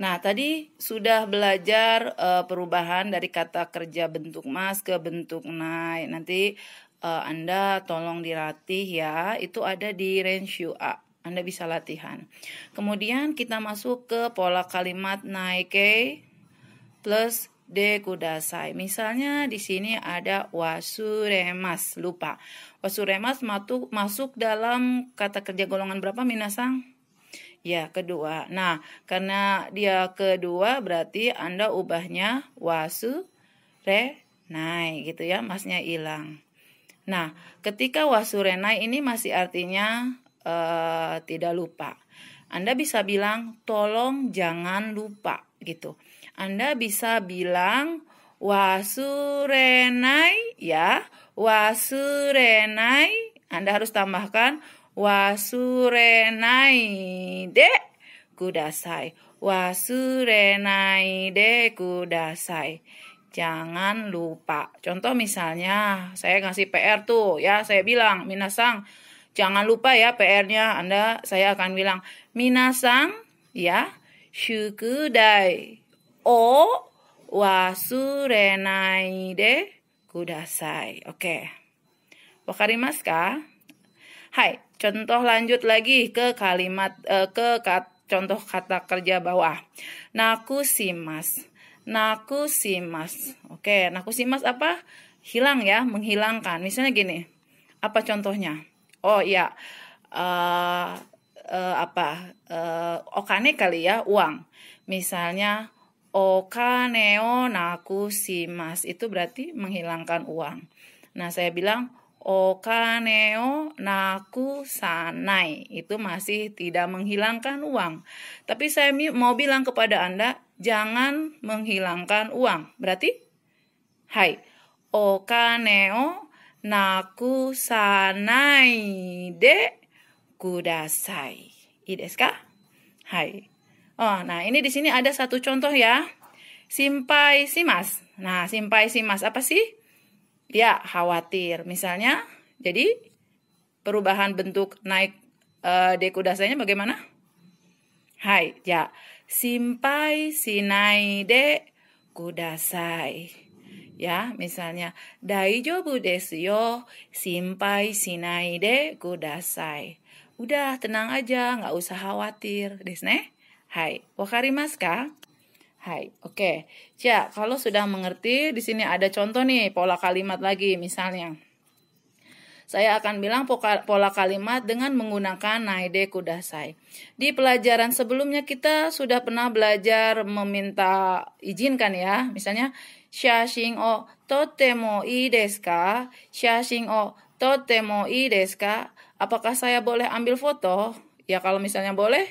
Nah, tadi sudah belajar uh, perubahan dari kata kerja bentuk mas ke bentuk naik. Nanti uh, Anda tolong dilatih ya. Itu ada di range UA. Anda bisa latihan. Kemudian kita masuk ke pola kalimat naik plus D kudasai. Misalnya di sini ada wasuremas, lupa. Wasuremas masuk dalam kata kerja golongan berapa minasang? Ya, kedua. Nah, karena dia kedua berarti Anda ubahnya wasu re nai gitu ya, masnya hilang. Nah, ketika wasu re nai ini masih artinya uh, tidak lupa. Anda bisa bilang tolong jangan lupa gitu. Anda bisa bilang wasu wasurenai ya, wasu wasurenai. Anda harus tambahkan kudasai. de de kudasai. Jangan lupa. Contoh misalnya, saya ngasih PR tuh, ya saya bilang, minasang, jangan lupa ya PR-nya. Anda, saya akan bilang, minasang, ya, shukudai o wasurenai de kudasai. Oke. Okay. Wakarimasu ka? Hai, Contoh lanjut lagi ke kalimat uh, ke kat, contoh kata kerja bawah. Naku simas. Naku simas. Oke, naku simas apa? Hilang ya, menghilangkan. Misalnya gini. Apa contohnya? Oh iya. Uh, uh, apa? Uh, okane kali ya, uang. Misalnya okaneo naku nakusimas itu berarti menghilangkan uang. Nah, saya bilang Okaneo naku sanai. Itu masih tidak menghilangkan uang. Tapi saya mau bilang kepada Anda, jangan menghilangkan uang. Berarti, hai, okaneo naku sanai de kudasai. Ideska? Hai. Oh, nah ini di sini ada satu contoh ya. Simpai simas. Nah, simpai simas apa sih? dia khawatir. Misalnya, jadi perubahan bentuk naik uh, eh, deku dasarnya bagaimana? Hai, ya. Simpai sinai de kudasai. Ya, misalnya, daijobu desu yo, simpai sinai de kudasai. Udah, tenang aja, nggak usah khawatir. Desne? Hai, wakarimasu ka? Hai, oke. Okay. Ya, kalau sudah mengerti, di sini ada contoh nih pola kalimat lagi misalnya. Saya akan bilang pola kalimat dengan menggunakan naide kudasai. Di pelajaran sebelumnya kita sudah pernah belajar meminta izinkan ya. Misalnya, shashing o totemo i desu ka? Shashing o totemo i desu Apakah saya boleh ambil foto? Ya kalau misalnya boleh,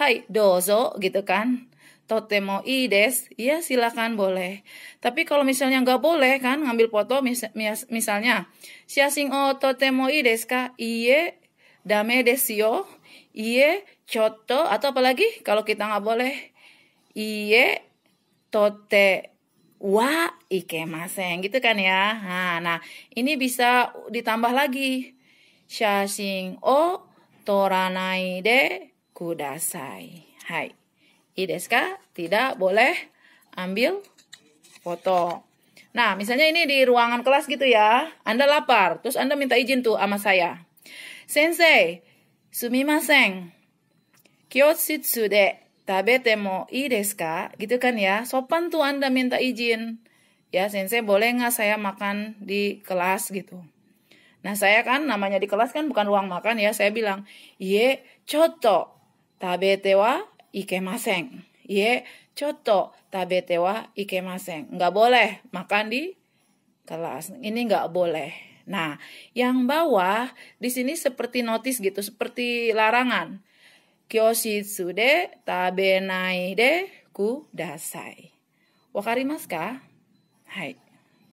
hai dozo gitu kan totemo mau ides, ya silakan boleh. Tapi kalau misalnya nggak boleh kan ngambil foto mis mis misalnya, siasing o totemo ides ka iye dame desio, iye coto atau apalagi kalau kita nggak boleh iye tote wa ikemaseng gitu kan ya. Nah, nah ini bisa ditambah lagi. Siasing o toranai de kudasai. Hai. IDSK tidak boleh ambil foto. Nah, misalnya ini di ruangan kelas gitu ya. Anda lapar, terus Anda minta izin tuh sama saya. Sensei, sumimasen. Kyoshitsu de tabete mo ii desu Gitu kan ya. Sopan tuh Anda minta izin. Ya, sensei boleh nggak saya makan di kelas gitu. Nah, saya kan namanya di kelas kan bukan ruang makan ya. Saya bilang, "Ye, coto tabete wa tabete nggak boleh makan di kelas. Ini nggak boleh. Nah, yang bawah di sini seperti notis gitu, seperti larangan. Kyoshitsu de tabenai de kudasai. Wakarimasu ka? Hai.